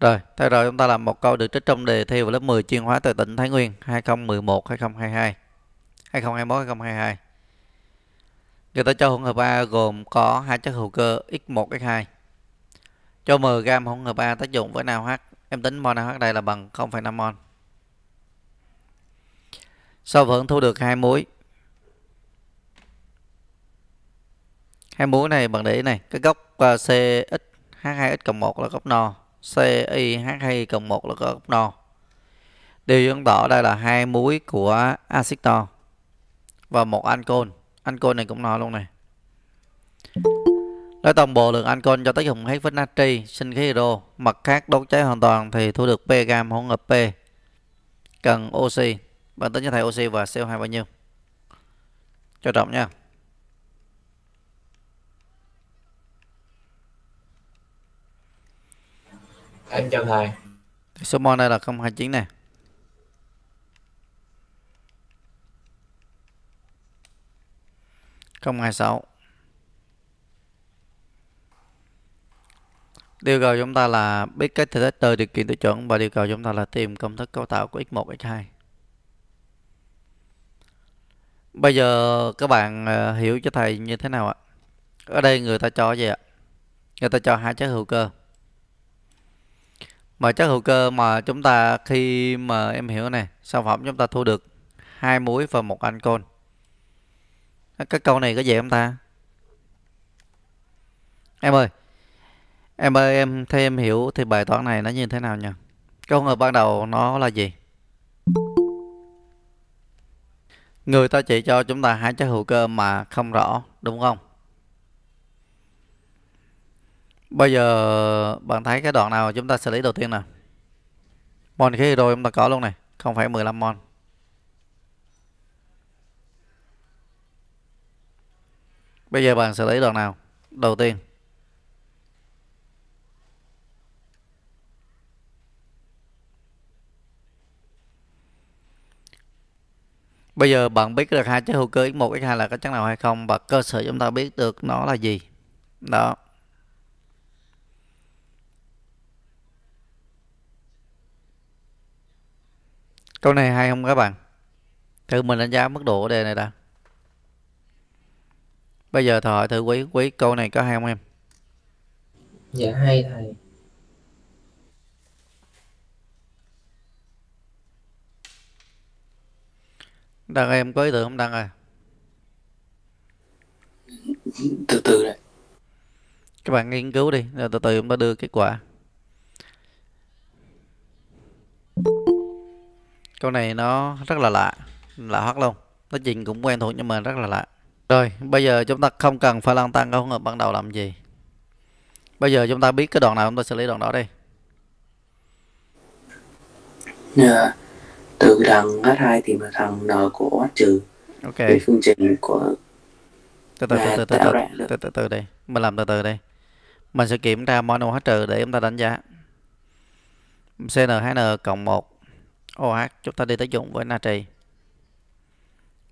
Rồi, theo rồi chúng ta làm một câu được trích trong đề thi vào lớp 10 chuyên hóa tuệ tỉnh Thái Nguyên 2011 2022. 2021 2022. Người ta cho hỗn hợp A gồm có hai chất hữu cơ X1 X2. Cho m gam hỗn hợp A tác dụng với NaOH, em tính mol NaOH đây là bằng 0,5 mol. Sau vẫn thu được hai muối. Hai muối này bằng để này, cái gốc CX H2X cộng 1 là góc no CYH hay cộng 1 là có gốc no. Điều chứng tỏ đây là hai muối của axit no và một ancol. Ancol này cũng no luôn này. Nói tổng bộ lượng ancol cho tác dụng hết với natri, sinh khí hydro, mặt khác đốt cháy hoàn toàn thì thu được P gam hỗn hợp P. Cần oxy, bạn tính cho thầy oxy và CO2 bao nhiêu? Cho trọng nha. em chào thầy số mon đây là 029 này không hai sáu Yêu cầu chúng ta là biết cách thử thách điều kiện tiêu chuẩn và yêu cầu chúng ta là tìm công thức cấu tạo của x1, x2. Bây giờ các bạn ờ, hiểu cho thầy như thế nào ạ? Ở đây người ta cho gì ạ? Người ta cho hai chất hữu cơ mà chất hữu cơ mà chúng ta khi mà em hiểu này sản phẩm chúng ta thu được hai muối và một ancol cái câu này có gì em ta em ơi em ơi em theo em hiểu thì bài toán này nó như thế nào nhỉ câu hỏi ban đầu nó là gì người ta chỉ cho chúng ta hai chất hữu cơ mà không rõ đúng không Bây giờ bạn thấy cái đoạn nào chúng ta xử lý đầu tiên nào? Mon khí hydro chúng ta có luôn này, không phải 15 mon. Bây giờ bạn xử lý đoạn nào? Đầu tiên. Bây giờ bạn biết được hai chất hữu cơ X1, X2 là các chất nào hay không và cơ sở chúng ta biết được nó là gì. Đó. Câu này hay không các bạn? Thử mình đánh giá mức độ của đề này đã. Bây giờ thầy thử quý quý câu này có hay không em? Dạ hay thầy. Đăng em có ý tưởng không Đăng à? Từ từ này. Các bạn nghiên cứu đi, rồi từ từ chúng ta đưa kết quả. câu này nó rất là lạ lạ hoắc luôn nó trình cũng quen thuộc nhưng mà rất là lạ rồi bây giờ chúng ta không cần phải lăn tăng câu hợp ban đầu làm gì bây giờ chúng ta biết cái đoạn nào chúng ta xử lý đoạn đó đi yeah dạ, từ đằng H2 thì được thằng N của trừ Ok phương trình của từ từ từ từ từ từ, từ từ từ từ đây mình làm từ từ đây mình sẽ kiểm tra mono H trừ để chúng ta đánh giá CN2N cộng 1 OH chúng ta đi tác dụng với natri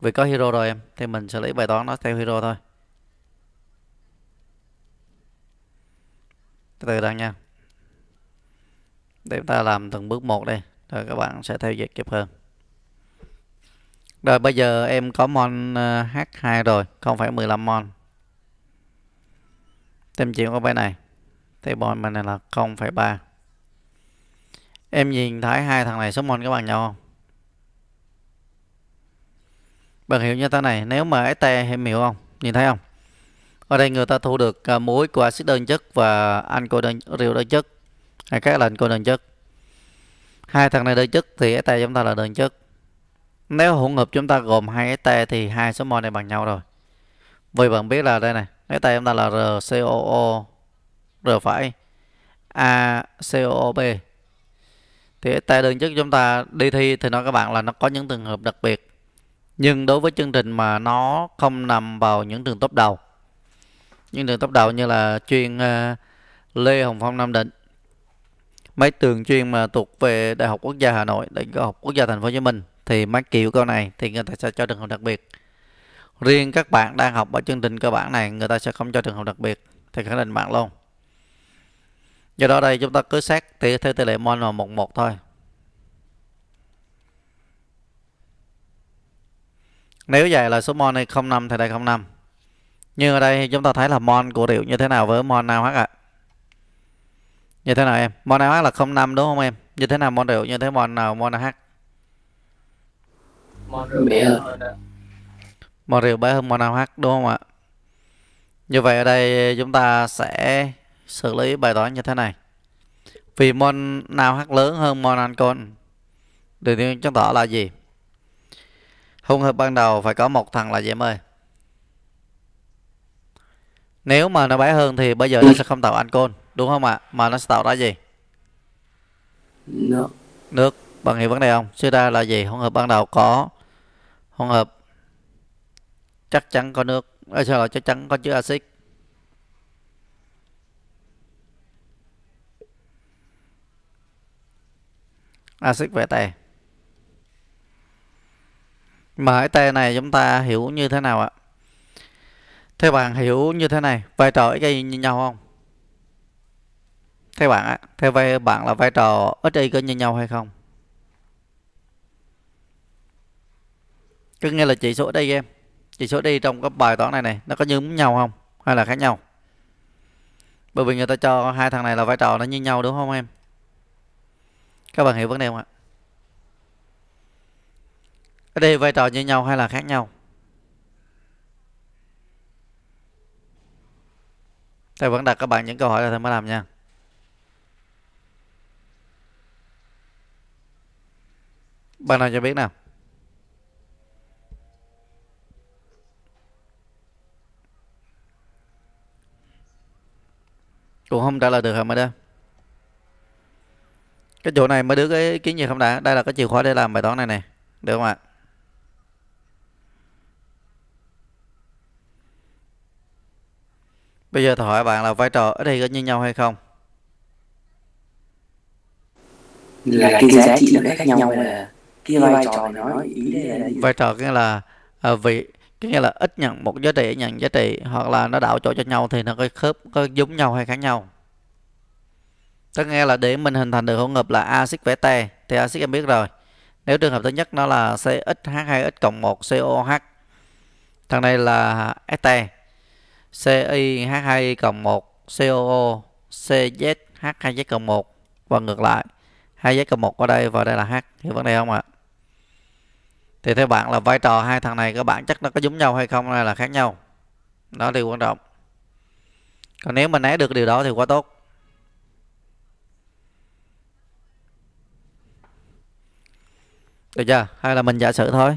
vì có hero rồi em thì mình sẽ lấy bài toán nó theo hero thôi từ từ đang nha để chúng ta làm từng bước một đây rồi các bạn sẽ theo dõi kịp hơn rồi bây giờ em có mon ờ, H2 rồi không phải 15 mon tìm chuyện của bài này thì bọn mình này là 0,3 Em nhìn thấy hai thằng này số môn các bạn nhau không? Bạn hiểu như ta này, nếu mà ST em hiểu không? Nhìn thấy không? Ở đây người ta thu được uh, muối của axit đơn chất và anco đơn rượu đơn chất hay các là anco đơn chất. Hai thằng này đơn chất thì ST chúng ta là đơn chất. Nếu hỗn hợp chúng ta gồm hai ST thì hai số mol này bằng nhau rồi. Vì bạn biết là đây này, ST chúng ta là RCOO R phải ACOOB thì tại đơn chức chúng ta đi thi thì nói các bạn là nó có những trường hợp đặc biệt nhưng đối với chương trình mà nó không nằm vào những trường tốt đầu những trường tốt đầu như là chuyên uh, Lê Hồng Phong Nam Định mấy trường chuyên mà thuộc về Đại học Quốc gia Hà Nội Đại học Quốc gia Thành phố Hồ Chí Minh thì mấy kiểu câu này thì người ta sẽ cho trường hợp đặc biệt riêng các bạn đang học ở chương trình cơ bản này người ta sẽ không cho trường hợp đặc biệt thì khẳng định bạn luôn do đó đây chúng ta cứ xét tỷ theo tỷ lệ mol là một một thôi nếu vậy là số mol này 05 thì đây 05 nhưng ở đây chúng ta thấy là mol của rượu như thế nào với mol nào hát ạ à? như thế nào em mol nào hát là 05 đúng không em như thế nào mol rượu như thế mol nào mol nào hát mol rượu bé hơn mol rượu bé hơn mol nào hát đúng không ạ như vậy ở đây chúng ta sẽ xử lý bài toán như thế này vì mon nào h lớn hơn mon ancol. điều tiên chứng tỏ là gì hỗn hợp ban đầu phải có một thằng là gì em ơi nếu mà nó bé hơn thì bây giờ nó sẽ không tạo ancol, đúng không ạ mà nó sẽ tạo ra gì nước nước bạn hiểu vấn đề không suy ra là gì hỗn hợp ban đầu có hỗn hợp chắc chắn có nước à, sao là chắc chắn có chứa axit axit VT. tè này chúng ta hiểu như thế nào ạ? Theo bạn hiểu như thế này, vai trò XY như nhau không? Theo bạn ạ, theo vai bạn là vai trò ở đây có như nhau hay không? Cứ nghe là chỉ số đây em. Chỉ số đi trong cái bài toán này này, nó có như nhau không hay là khác nhau? Bởi vì người ta cho hai thằng này là vai trò nó như nhau đúng không em? các bạn hiểu vấn đề không ạ ở đây vai trò như nhau hay là khác nhau thầy vẫn đặt các bạn những câu hỏi là thầy mới làm nha bạn nào cho biết nào cũng không trả lời được hả mà đây cái chỗ này mới được cái kiến gì không đã đây là cái chìa khóa để làm bài toán này này được không ạ bây giờ tôi hỏi bạn là vai trò ở đây có như nhau hay không là cái giá trị nó khác nhau là cái vai trò nói ý là vai trò nghĩa là à, vị cái nghĩa là ít nhận một giá trị nhận giá trị hoặc là nó đảo chỗ cho nhau thì nó có khớp có giống nhau hay khác nhau Tất nghe là để mình hình thành được hỗn hợp là axit vẽ te thì axit em biết rồi. Nếu trường hợp thứ nhất nó là CXH2X cộng 1 COH. Thằng này là ST. CIH2 cộng 1 COO CZH2Z cộng 1 và ngược lại. 2Z cộng 1 ở đây và đây là H. Hiểu vấn đề không ạ? Thì theo bạn là vai trò hai thằng này các bạn chắc nó có giống nhau hay không hay là khác nhau. Đó thì quan trọng. Còn nếu mà né được điều đó thì quá tốt. được chưa hay là mình giả sử thôi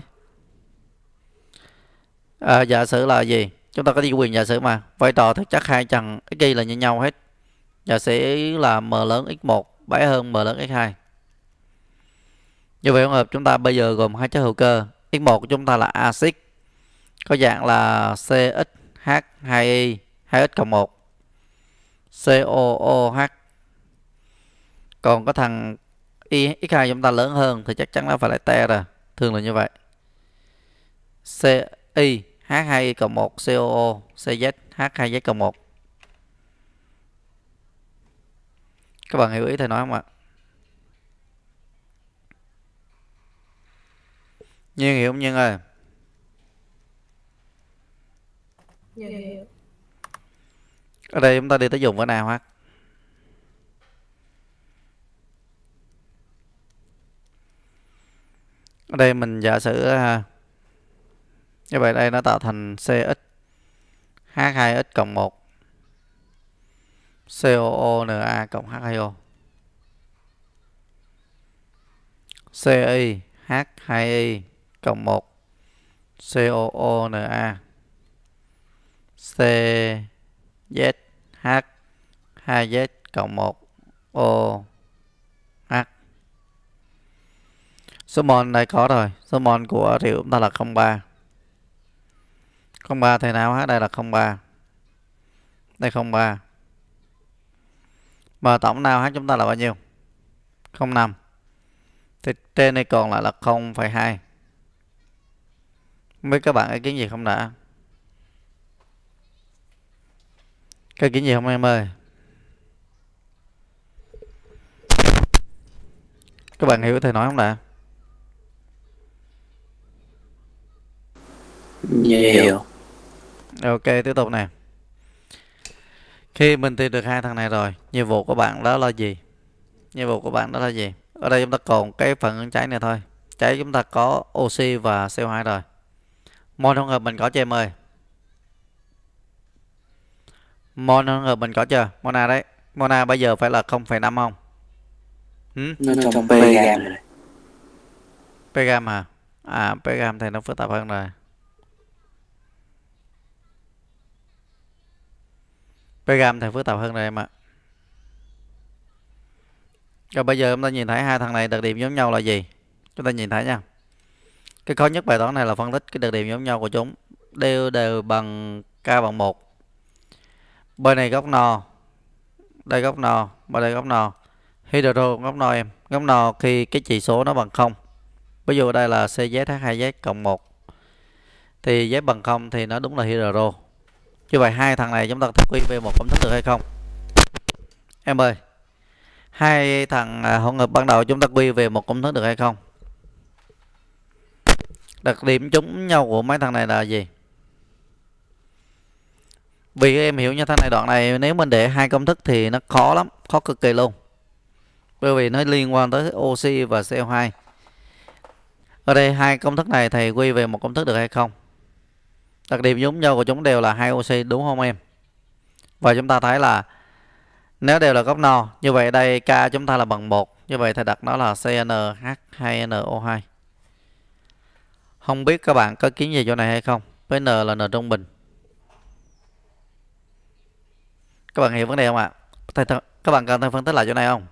à, giả sử là gì chúng ta có đi quyền giả sử mà vai trò thực chất hai trần x y là như nhau hết giả sử là m lớn x1 bé hơn m lớn x2 như vậy tổng hợp chúng ta bây giờ gồm hai chất hữu cơ x1 của chúng ta là axit có dạng là CXH2Y 2X cộng 1 COOH còn có thằng y x2 chúng ta lớn hơn thì chắc chắn nó phải là te rồi thường là như vậy C, Y, H2Y cộng 1 COO CZ H2Z cộng 1 các bạn hiểu ý thầy nói không ạ Nhiên hiểu không Nhiên ơi dạ, dạ, dạ. Ở đây chúng ta đi tới dùng cái nào hát ở đây mình giả sử à, như vậy đây nó tạo thành CX H2X cộng 1 COONA cộng H2O CI H2I cộng 1 COONA CZH 2Z cộng 1 O Số mon đây có rồi. Số mon của thì chúng ta là 03. 03 thầy nào hát đây là 03. Đây 03. Và tổng nào hát chúng ta là bao nhiêu? 05. Thì trên đây còn lại là 0,2. Không biết các bạn ý kiến gì không đã? Có kiến gì không em ơi? Các bạn hiểu thầy nói không đã? nhiều ok tiếp tục nè khi mình tìm được hai thằng này rồi nhiệm vụ của bạn đó là gì nhiệm vụ của bạn đó là gì ở đây chúng ta còn cái phần ứng cháy này thôi cháy chúng ta có oxy và CO2 rồi mol trong hợp mình có chưa em ơi mol trong hợp mình có chưa mona đấy mona bây giờ phải là 0,5 không ừ? nó trong pgam rồi pgam hả à pgam thì nó phức tạp hơn rồi program thì phức tạp hơn rồi em ạ Rồi bây giờ chúng ta nhìn thấy hai thằng này đặc điểm giống nhau là gì? Chúng ta nhìn thấy nha. Cái khó nhất bài toán này là phân tích cái đặc điểm giống nhau của chúng. Đều đều bằng k bằng một. Bên này góc nò, Đây góc nò, bên đây góc nò. Hydro góc nò em. Góc nò khi cái chỉ số nó bằng không. Ví dụ đây là CZH2Z cộng một. Thì Z bằng không thì nó đúng là hydro như vậy hai thằng này chúng ta thực quy về một công thức được hay không em ơi hai thằng à, hỗn hợp ban đầu chúng ta quy về một công thức được hay không đặc điểm chúng nhau của mấy thằng này là gì vì em hiểu như thế này đoạn này nếu mình để hai công thức thì nó khó lắm khó cực kỳ luôn bởi vì nó liên quan tới oxy và CO2 ở đây hai công thức này thầy quy về một công thức được hay không đặc điểm giống nhau của chúng đều là hai oxy đúng không em và chúng ta thấy là nếu đều là góc no như vậy đây K chúng ta là bằng một như vậy thầy đặt nó là CnH2NO2 không biết các bạn có kiến gì chỗ này hay không với N là N trung bình các bạn hiểu vấn đề không ạ thầy, thầy, các bạn cần thầy phân tích lại chỗ này không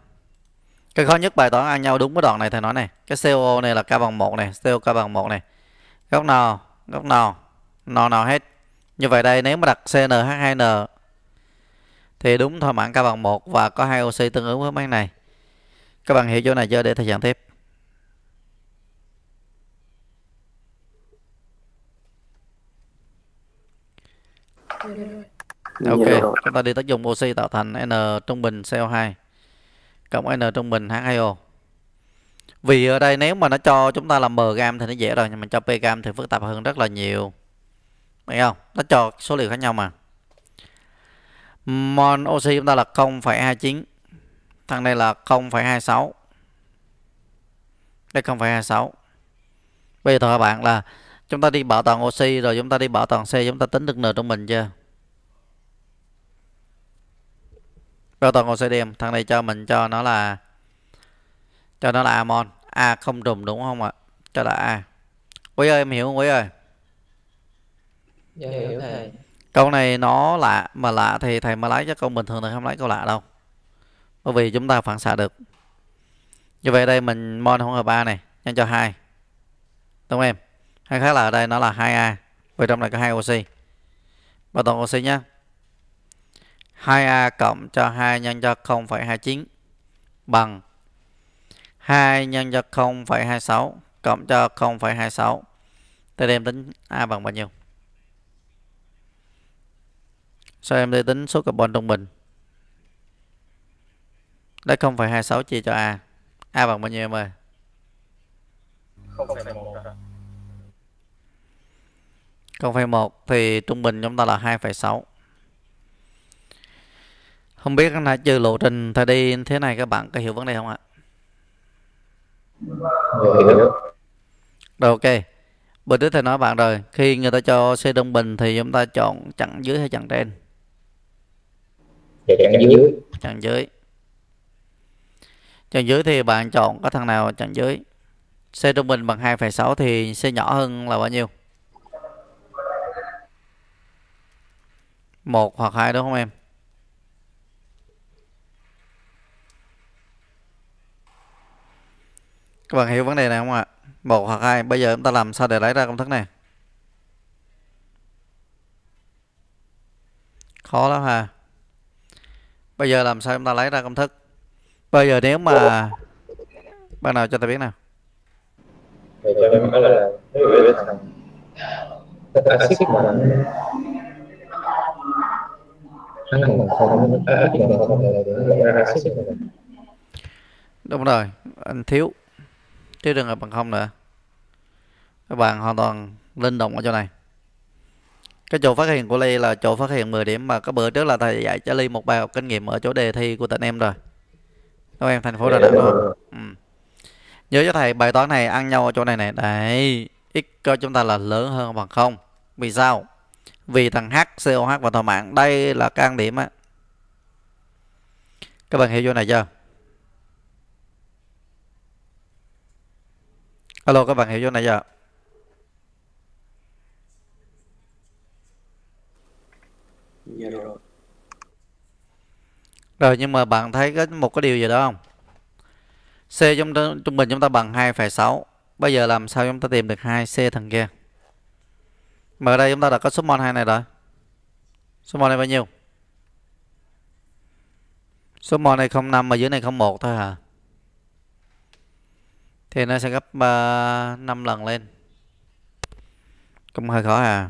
cái khó nhất bài toán ăn nhau đúng cái đoạn này thầy nói này cái CO này là K bằng một này CO K bằng một này góc nào góc nào nó nào hết như vậy đây nếu mà đặt CnH2n thì đúng thỏa mãn K bằng 1 và có hai oxy tương ứng với máy này các bạn hiểu chỗ này chưa để thầy giảng tiếp Ok, dạ, dạ, dạ. chúng ta đi tác dụng oxy tạo thành N trung bình CO2 cộng N trung bình H2O. Vì ở đây nếu mà nó cho chúng ta làm M gam thì nó dễ rồi, nhưng mà cho P gam thì phức tạp hơn rất là nhiều. Đấy không? Nó cho số liệu khác nhau mà. Mon oxy chúng ta là 0,29. Thằng này là 0,26. Đây 0,26. Bây giờ các bạn là chúng ta đi bảo toàn oxy rồi chúng ta đi bảo toàn C chúng ta tính được N trung bình chưa? Bảo toàn oxy điểm, thằng này cho mình cho nó là cho nó là amon, A không trùng đúng không ạ? Cho là A. Quý ơi em hiểu không quý ơi? Dạ, dạ, dạ hiểu thầy. Câu này nó lạ mà lạ thì thầy mới lấy cho câu bình thường thầy không lấy câu lạ đâu. Bởi vì chúng ta phản xạ được. Như vậy đây mình mon không hợp 3 này nhân cho 2. Đúng không em? Hay khác là ở đây nó là 2A. Vậy trong này có 2 oxy. Và tổng oxy nhé. 2A cộng cho 2 nhân cho 0,29 bằng 2 nhân cho 0,26 cộng cho 0,26 Tôi đem tính A bằng bao nhiêu? Sau em đi tính số carbon trung bình. Lấy 0,26 chia cho A. A bằng bao nhiêu em ơi? 0,1 thì trung bình chúng ta là 2,6 Không biết anh đã chưa lộ trình thời đi thế này các bạn có hiểu vấn đề không ạ? Ừ. Rồi ok Bữa trước thầy nói bạn rồi Khi người ta cho C trung bình thì chúng ta chọn chặn dưới hay chặn trên và chọn dưới chọn dưới chọn dưới thì bạn chọn có thằng nào chọn dưới C trung bình bằng 2,6 thì C nhỏ hơn là bao nhiêu một hoặc hai đúng không em các bạn hiểu vấn đề này không ạ một hoặc hai bây giờ chúng ta làm sao để lấy ra công thức này khó lắm ha bây giờ làm sao chúng ta lấy ra công thức bây giờ nếu mà bạn nào cho ta biết nào đúng rồi anh thiếu chứ đừng là bằng không nữa các bạn hoàn toàn linh động ở chỗ này cái chỗ phát hiện của Ly là chỗ phát hiện 10 điểm mà có bữa trước là thầy dạy cho Ly một bài học kinh nghiệm ở chỗ đề thi của tỉnh em rồi. các em thành phố Đà dạ, Nẵng rồi. Dạ, dạ. Ừ. Nhớ cho thầy bài toán này ăn nhau ở chỗ này này. Đấy, x cho chúng ta là lớn hơn bằng không. Vì sao? Vì thằng H, COH và thỏa mãn đây là căn điểm á. Các bạn hiểu chỗ này chưa? Alo các bạn hiểu chỗ này chưa? Dạ, dạ rồi. Rồi nhưng mà bạn thấy cái một cái điều gì đó không? C trong trung bình chúng ta bằng 2,6. Bây giờ làm sao chúng ta tìm được 2C thằng kia? Mà ở đây chúng ta đã có số mol 2 này rồi. Số mol này bao nhiêu? Số mol này 05 mà dưới này 01 thôi hả? À? Thì nó sẽ gấp uh, 5 lần lên. Cũng hơi khó à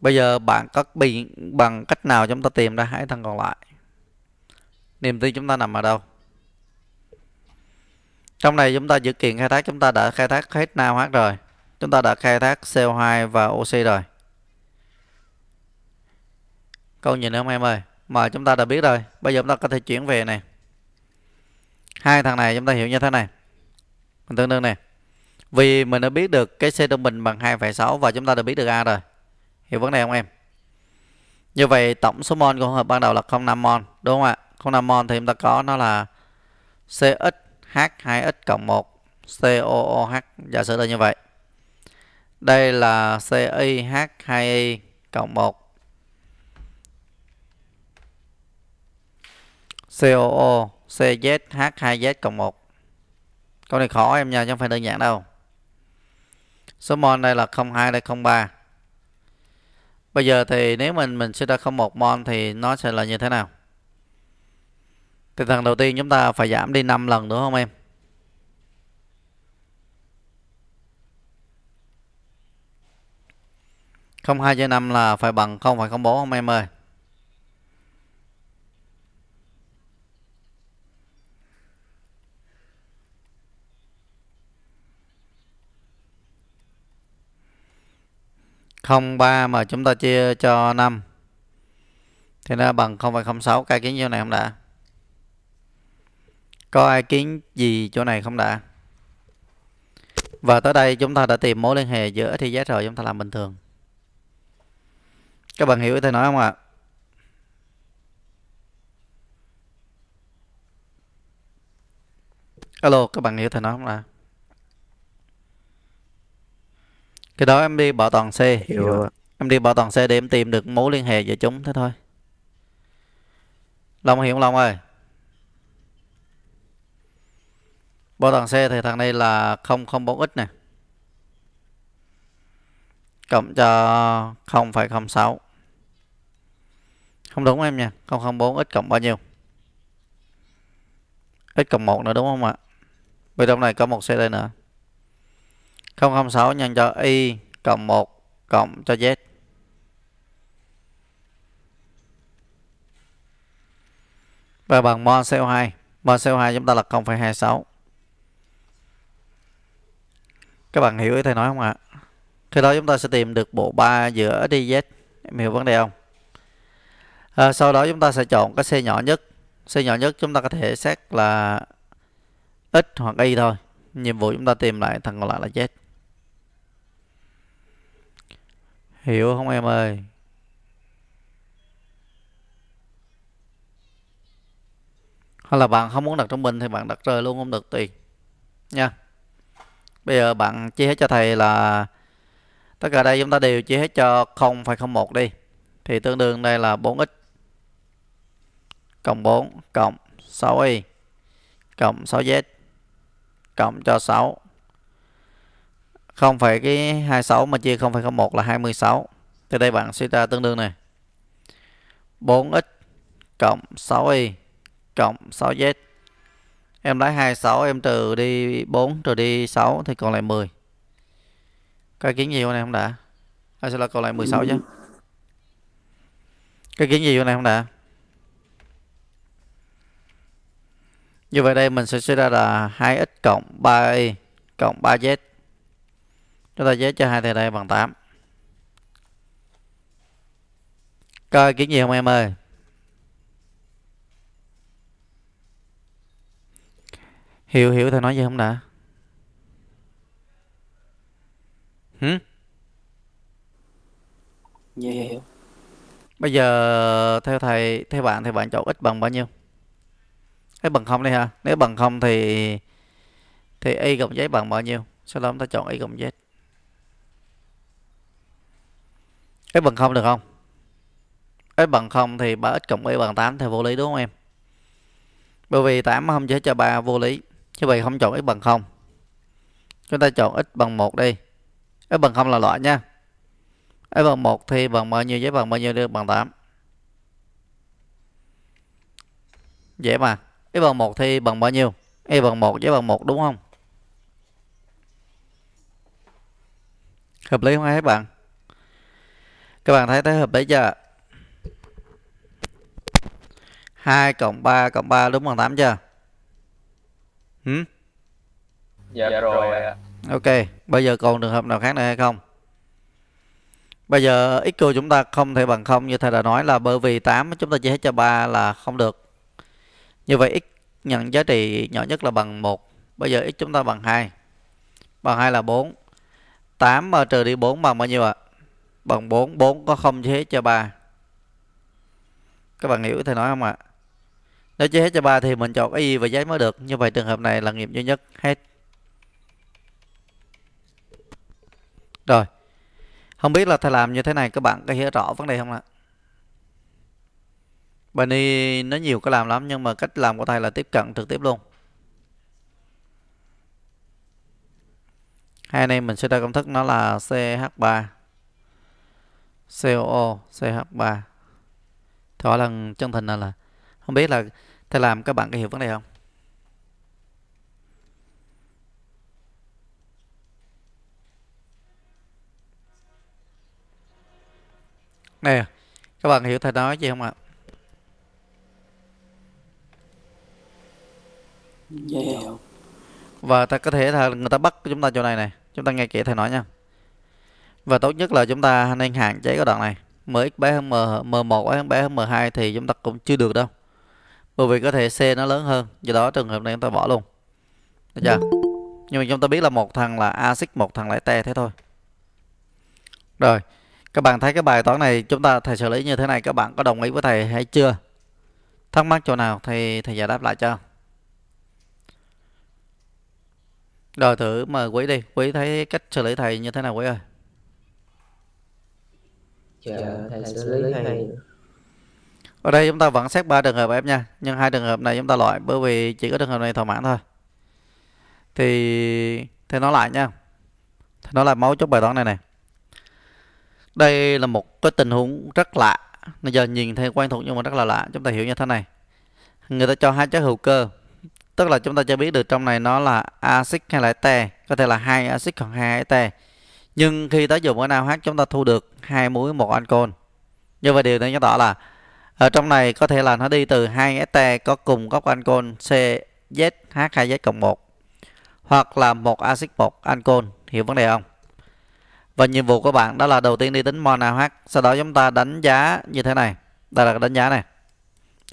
bây giờ bạn có bị bằng cách nào chúng ta tìm ra hai thằng còn lại niềm tin chúng ta nằm ở đâu trong này chúng ta dự kiện khai thác chúng ta đã khai thác hết NaOH rồi chúng ta đã khai thác CO2 và oxy rồi câu nhìn không em ơi mà chúng ta đã biết rồi bây giờ chúng ta có thể chuyển về này hai thằng này chúng ta hiểu như thế này mình tương đương này vì mình đã biết được cái C trung bình bằng 2,6 và chúng ta đã biết được A rồi hiểu vấn đề không em như vậy tổng số mol của hợp ban đầu là 05 mol đúng không ạ 05 mol thì chúng ta có nó là CXH2X cộng 1 COOH giả sử là như vậy đây là CIH2Y cộng 1 COO CZH2Z cộng 1 Câu này khó em nha, chứ không phải đơn giản đâu Số mol đây là 02, đây 03 Bây giờ thì nếu mình mình suy ra không một mol thì nó sẽ là như thế nào? Thì thằng đầu tiên chúng ta phải giảm đi 5 lần đúng không em? không hai chia năm là phải bằng không phải không bốn không em ơi 03 mà chúng ta chia cho 5 thì nó bằng 0,06 cái kiến chỗ này không đã có ai kiến gì chỗ này không đã và tới đây chúng ta đã tìm mối liên hệ giữa thì giá rồi chúng ta làm bình thường các bạn hiểu thầy nói không ạ à? alo các bạn hiểu thầy nói không ạ à? cái đó em đi bảo toàn xe hiểu, hiểu. em đi bảo toàn xe để em tìm được mối liên hệ giữa chúng thế thôi Long hiểu không Long ơi Bảo toàn xe thì thằng này là không không bốn x này Cộng cho không phải Không sáu không đúng em nha không không bốn x cộng bao nhiêu X cộng một nữa đúng không ạ bên trong này có một xe đây nữa 006 nhân cho y cộng 1 cộng cho z. Và bằng mol CO2. Mol CO2 chúng ta là 0,26. Các bạn hiểu ý thầy nói không ạ? Khi đó chúng ta sẽ tìm được bộ ba giữa z Em hiểu vấn đề không? À, sau đó chúng ta sẽ chọn cái C nhỏ nhất. C nhỏ nhất chúng ta có thể xét là x hoặc y thôi. Nhiệm vụ chúng ta tìm lại thằng còn lại là z. Hiểu không em ơi? Hoặc là bạn không muốn đặt trong bình thì bạn đặt rời luôn không được tùy. Nha. Bây giờ bạn chia hết cho thầy là tất cả đây chúng ta đều chia hết cho 0,01 đi. Thì tương đương đây là 4x cộng 4 cộng 6y cộng 6z cộng cho 6 0, cái 26 mà chia 0,01 là 26. Từ đây bạn suy ra tương đương này. 4x cộng 6y cộng 6z. Em lấy 26 em trừ đi 4 trừ đi 6 thì còn lại 10. Cái kiến gì hôm nay không đã? Hay sẽ là còn lại 16 chứ? Cái kiến gì hôm nay không đã? Như vậy đây mình sẽ suy ra là 2x cộng 3y cộng 3z chúng ta giới cho hai thầy đây bằng 8 coi kiến gì không em ơi hiểu hiểu thầy nói gì không đã hử dạ, dạ hiểu bây giờ theo thầy theo bạn thì bạn chọn ít bằng bao nhiêu x bằng không đi ha nếu bằng không thì thì y cộng z bằng bao nhiêu sau đó chúng ta chọn y cộng z x bằng không được không x bằng không thì 3x cộng y bằng 8 thì vô lý đúng không em bởi vì 8 không chế cho 3 vô lý như vậy không chọn x bằng 0 chúng ta chọn x bằng 1 đi x bằng 0 là loại nha x bằng 1 thì bằng bao nhiêu với bằng bao nhiêu được bằng 8 dễ mà x bằng 1 thì bằng bao nhiêu y bằng 1 với bằng 1 đúng không hợp lý không ai các bạn các bạn thấy thế hợp đấy chưa 2 cộng 3 cộng 3 đúng bằng 8 chưa ừ? dạ rồi ạ ok bây giờ còn trường hợp nào khác nữa hay không bây giờ x của chúng ta không thể bằng không như thầy đã nói là bởi vì 8 chúng ta chia hết cho 3 là không được như vậy x nhận giá trị nhỏ nhất là bằng 1 bây giờ x chúng ta bằng 2 bằng 2 là 4 8 mà trừ đi 4 bằng bao nhiêu ạ à? bằng 4 4 có không chia hết cho 3 các bạn hiểu thầy nói không ạ à? nếu chia hết cho 3 thì mình chọn cái gì và giấy mới được như vậy trường hợp này là nghiệm duy nhất hết rồi không biết là thầy làm như thế này các bạn có hiểu rõ vấn đề không ạ à? bài nó nhiều cái làm lắm nhưng mà cách làm của thầy là tiếp cận trực tiếp luôn hai anh em mình sẽ ra công thức nó là CH3 COO CH3 Thỏa lần chân thành là là, Không biết là thầy làm các bạn có hiểu vấn đề không? Nè, các bạn hiểu thầy nói gì không ạ? Dạ. Và ta có thể là người ta bắt chúng ta chỗ này này, chúng ta nghe kỹ thầy nói nha và tốt nhất là chúng ta nên hạn chế cái đoạn này mx bé hơn m m1 bé hơn m2 thì chúng ta cũng chưa được đâu bởi vì có thể c nó lớn hơn do đó trường hợp này chúng ta bỏ luôn được chưa nhưng mà chúng ta biết là một thằng là axit một thằng lại te thế thôi rồi các bạn thấy cái bài toán này chúng ta thầy xử lý như thế này các bạn có đồng ý với thầy hay chưa thắc mắc chỗ nào thì thầy giải đáp lại cho rồi thử mời quý đi quý thấy cách xử lý thầy như thế nào quý ơi Dạ, dạ, lý hay ở đây chúng ta vẫn xét ba trường hợp f nha nhưng hai trường hợp này chúng ta loại bởi vì chỉ có trường hợp này thỏa mãn thôi thì thế nó lại nha thì nó là máu chốt bài toán này này đây là một cái tình huống rất lạ bây giờ nhìn thấy quen thuộc nhưng mà rất là lạ chúng ta hiểu như thế này người ta cho hai chất hữu cơ tức là chúng ta cho biết được trong này nó là axit hay là te có thể là hai axit hoặc hai te nhưng khi tới dùng ở nào chúng ta thu được hai muối một ancol như vậy điều này chứng tỏ là ở trong này có thể là nó đi từ hai ST có cùng gốc ancol CZH2Z cộng 1 hoặc là một axit một ancol hiểu vấn đề không và nhiệm vụ của bạn đó là đầu tiên đi tính mol AH sau đó chúng ta đánh giá như thế này đây là đánh giá này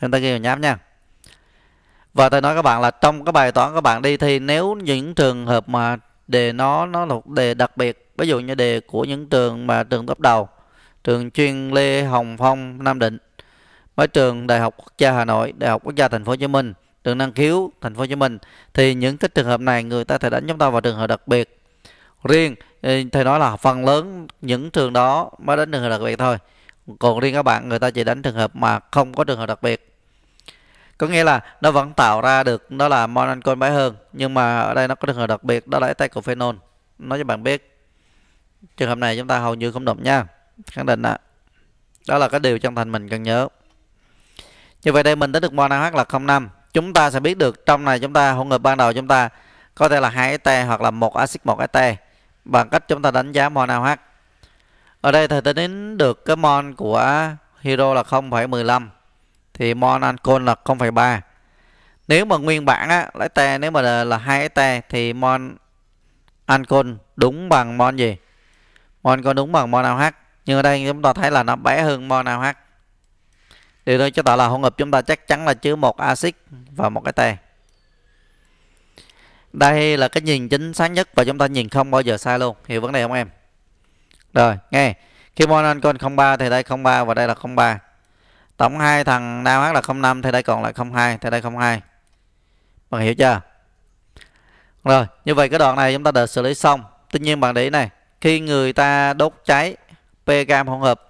chúng ta ghi vào nháp nha và tôi nói các bạn là trong cái bài toán các bạn đi thì nếu những trường hợp mà đề nó nó thuộc đề đặc biệt ví dụ như đề của những trường mà trường top đầu trường chuyên Lê Hồng Phong Nam Định mấy trường Đại học Quốc gia Hà Nội Đại học Quốc gia Thành phố Hồ Chí Minh trường năng khiếu Thành phố Hồ Chí Minh thì những cái trường hợp này người ta thể đánh chúng ta vào trường hợp đặc biệt riêng ờ, thầy nói là phần lớn những trường đó mới đến trường hợp đặc biệt thôi còn riêng các bạn người ta chỉ đánh trường hợp mà không có trường hợp đặc biệt có nghĩa là nó vẫn tạo ra được nó là monancol bé hơn nhưng mà ở đây nó có trường hợp đặc biệt đó là của phenol nói cho bạn biết trường hợp này chúng ta hầu như không động nha khẳng định ạ đó là cái điều chân thành mình cần nhớ như vậy đây mình tính được mol AH là 05 chúng ta sẽ biết được trong này chúng ta hỗn hợp ban đầu chúng ta có thể là hai ete hoặc là một axit một ete bằng cách chúng ta đánh giá mol AH ở đây thầy tính đến được cái mol của hero là 0,15 thì mol ancol là 0,3 nếu mà nguyên bản á lấy te nếu mà là hai te thì mol ancol đúng bằng mol gì mon có đúng bằng mon nào h nhưng ở đây chúng ta thấy là nó bé hơn mon nào h điều đó cho tỏ là hỗn hợp chúng ta chắc chắn là chứa một axit và một cái t đây là cái nhìn chính xác nhất và chúng ta nhìn không bao giờ sai luôn hiểu vấn đề không em rồi nghe khi mon ancon 03 thì đây 03 và đây là 03 tổng hai thằng nào h là 05 thì đây còn lại 02 thì đây 02 bạn hiểu chưa rồi như vậy cái đoạn này chúng ta đã xử lý xong tuy nhiên bạn để ý này khi người ta đốt cháy p gam hỗn hợp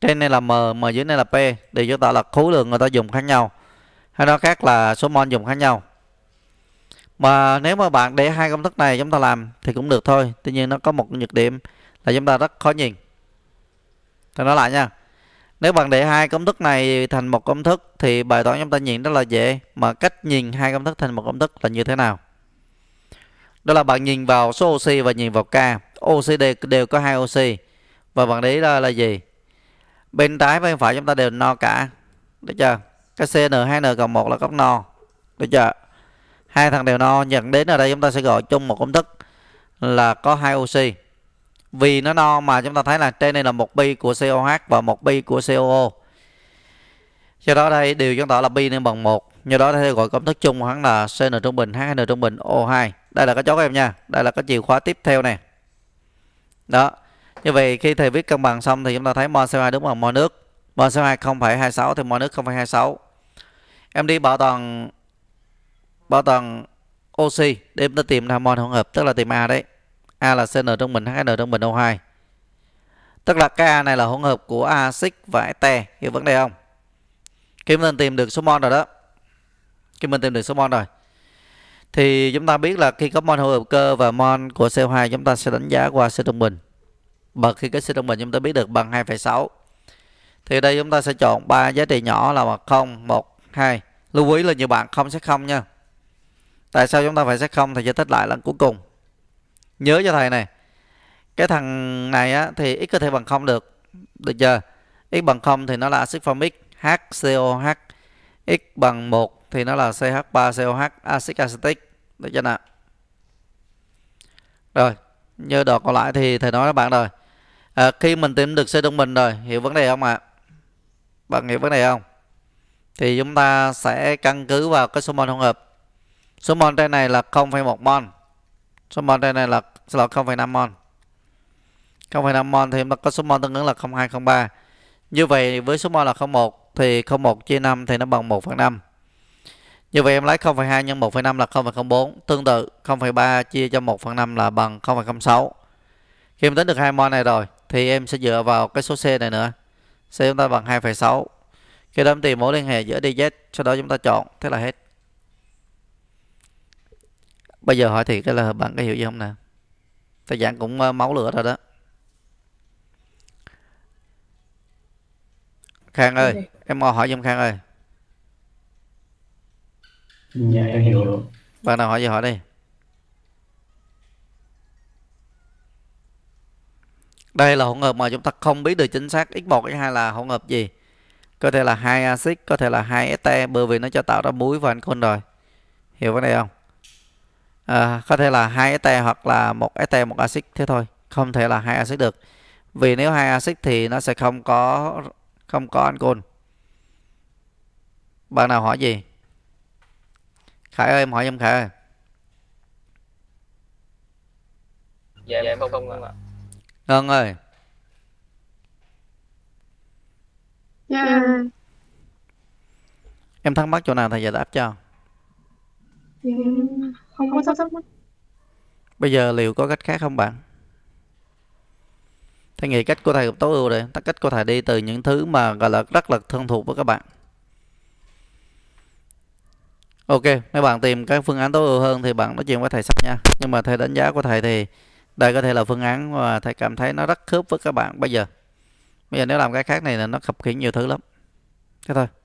trên này là m mà dưới này là p để cho ta là khối lượng người ta dùng khác nhau hay nói khác là số mol dùng khác nhau mà nếu mà bạn để hai công thức này chúng ta làm thì cũng được thôi tuy nhiên nó có một nhược điểm là chúng ta rất khó nhìn tôi nói lại nha nếu bạn để hai công thức này thành một công thức thì bài toán chúng ta nhìn rất là dễ mà cách nhìn hai công thức thành một công thức là như thế nào đó là bạn nhìn vào số oxy và nhìn vào K oxy đều, đều có hai oxy và bạn đấy là là gì bên trái bên phải chúng ta đều no cả được chưa cái CN2N cộng một là góc no được chưa hai thằng đều no nhận đến ở đây chúng ta sẽ gọi chung một công thức là có hai oxy vì nó no mà chúng ta thấy là trên đây là một bi của COH và một bi của COO do đó đây điều chứng tỏ là bi nên bằng một do đó đây gọi công thức chung của hắn là CN trung bình h n trung bình O2 đây là cái chó em nha đây là cái chìa khóa tiếp theo này đó như vậy khi thầy viết cân bằng xong thì chúng ta thấy mol CO2 đúng bằng mol nước mol CO2 0,26 thì mol nước 0,26 em đi bảo toàn bảo toàn oxy để chúng ta tìm ra mol hỗn hợp tức là tìm A đấy A là CN trong bình HN trong bình O2 tức là K này là hỗn hợp của axit và ST hiểu vấn đề không khi mình tìm được số mol rồi đó khi mình tìm được số mol rồi thì chúng ta biết là khi có mol hữu cơ và mol của CO2 chúng ta sẽ đánh giá qua C trung bình và khi có C trung bình chúng ta biết được bằng 2,6 thì đây chúng ta sẽ chọn ba giá trị nhỏ là 0, 1, 2 lưu ý là nhiều bạn không sẽ không nha tại sao chúng ta phải xét không thì giải thích lại lần cuối cùng nhớ cho thầy này cái thằng này á, thì x có thể bằng không được được chưa x bằng không thì nó là axit formic HCOH x bằng 1 thì nó là CH3COH axit acetic được chưa nào rồi như đoạn còn lại thì thầy nói các bạn rồi à, khi mình tìm được C trung bình rồi hiểu vấn đề không ạ à? bạn hiểu vấn đề không thì chúng ta sẽ căn cứ vào cái số mol hỗn hợp số mol trên này là 0,1 mol số mol trên này là là 0,5 mol 0,5 mol thì chúng ta có số mol tương ứng là 0203 như vậy với số mol là 01 thì 01 chia 5 thì nó bằng 1 phần 5 như vậy em lấy 0,2 nhân 1,5 là 0,04. Tương tự 0,3 chia cho 1 phần 5 là bằng 0,06. Khi em tính được hai mol này rồi thì em sẽ dựa vào cái số C này nữa. C chúng ta bằng 2,6. Khi đó em tìm mối liên hệ giữa DZ, sau đó chúng ta chọn, thế là hết. Bây giờ hỏi thì cái là bạn có hiểu gì không nè? Tài giảng cũng ờ, máu lửa rồi đó. Khang ơi, em hỏi giùm Khang ơi. Ừ, dạ em hiểu. Bạn nào hỏi gì hỏi đi. Đây là hỗn hợp mà chúng ta không biết được chính xác x1 x2 là hỗn hợp gì. Có thể là hai axit, có thể là hai este bởi vì nó cho tạo ra muối và ancol rồi. Hiểu vấn đề không? À, có thể là hai este hoặc là một este một axit thế thôi, không thể là hai axit được. Vì nếu hai axit thì nó sẽ không có không có ancol. Bạn nào hỏi gì? khải ơi em hỏi em khải ơi dạ em không không ạ ngân ơi dạ yeah. em thắc mắc chỗ nào thầy giải đáp cho yeah. không có thắc mắc bây giờ liệu có cách khác không bạn thầy nghĩ cách của thầy cũng tối ưu rồi Tất cách của thầy đi từ những thứ mà gọi là rất là thân thuộc với các bạn Ok, nếu bạn tìm các phương án tối ưu hơn thì bạn nói chuyện với thầy sắp nha. Nhưng mà theo đánh giá của thầy thì đây có thể là phương án mà thầy cảm thấy nó rất khớp với các bạn bây giờ. Bây giờ nếu làm cái khác này là nó khập khiến nhiều thứ lắm. Thế thôi.